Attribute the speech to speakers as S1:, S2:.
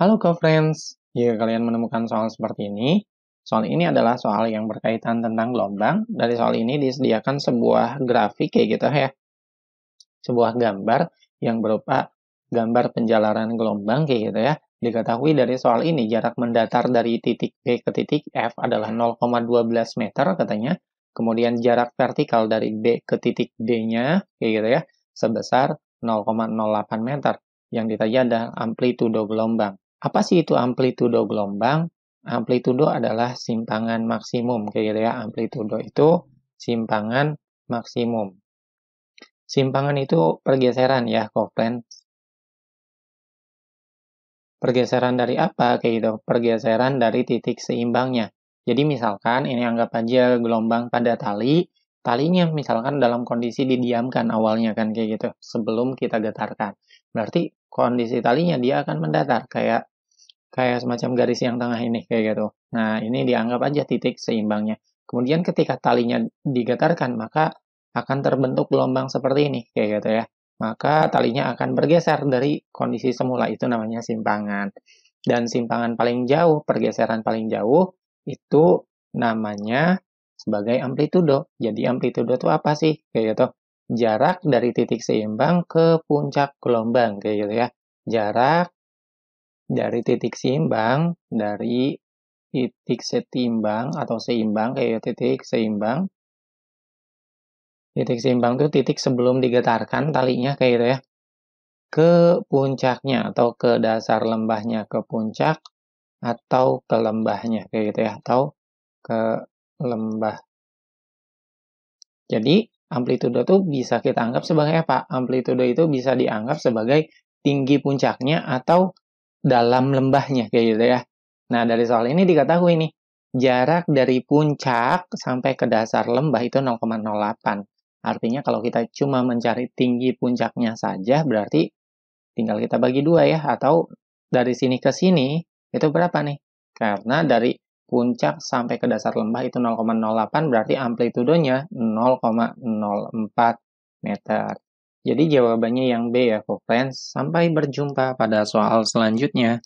S1: Halo co-friends, jika kalian menemukan soal seperti ini, soal ini adalah soal yang berkaitan tentang gelombang. Dari soal ini disediakan sebuah grafik kayak gitu ya, sebuah gambar yang berupa gambar penjalaran gelombang kayak gitu ya. Diketahui dari soal ini jarak mendatar dari titik B ke titik F adalah 0,12 meter katanya. Kemudian jarak vertikal dari B ke titik D-nya kayak gitu ya sebesar 0,08 meter yang ditanya adalah amplitudo gelombang. Apa sih itu amplitudo gelombang? Amplitudo adalah simpangan maksimum, kayak gitu ya. Amplitudo itu simpangan maksimum. Simpangan itu pergeseran ya, koplen. Pergeseran dari apa? Kayak gitu. Pergeseran dari titik seimbangnya. Jadi misalkan ini anggap aja gelombang pada tali, talinya misalkan dalam kondisi didiamkan awalnya kan kayak gitu sebelum kita getarkan. Berarti kondisi talinya dia akan mendatar kayak kayak semacam garis yang tengah ini kayak gitu. Nah, ini dianggap aja titik seimbangnya. Kemudian ketika talinya digetarkan, maka akan terbentuk gelombang seperti ini kayak gitu ya. Maka talinya akan bergeser dari kondisi semula itu namanya simpangan. Dan simpangan paling jauh, pergeseran paling jauh itu namanya sebagai amplitudo. Jadi amplitudo itu apa sih? Kayak gitu. Jarak dari titik seimbang ke puncak gelombang kayak gitu ya. Jarak dari titik seimbang dari titik setimbang atau seimbang kayak eh, titik seimbang titik seimbang itu titik sebelum digetarkan talinya kayak gitu ya ke puncaknya atau ke dasar lembahnya ke puncak atau ke lembahnya kayak gitu ya atau ke lembah jadi amplitudo itu bisa kita anggap sebagai apa amplitudo itu bisa dianggap sebagai tinggi puncaknya atau dalam lembahnya kayak gitu ya. Nah, dari soal ini diketahui nih, jarak dari puncak sampai ke dasar lembah itu 0,08. Artinya kalau kita cuma mencari tinggi puncaknya saja, berarti tinggal kita bagi dua ya, atau dari sini ke sini itu berapa nih? Karena dari puncak sampai ke dasar lembah itu 0,08 berarti amplitudonya 0,04 meter. Jadi jawabannya yang B ya, friends. Sampai berjumpa pada soal selanjutnya.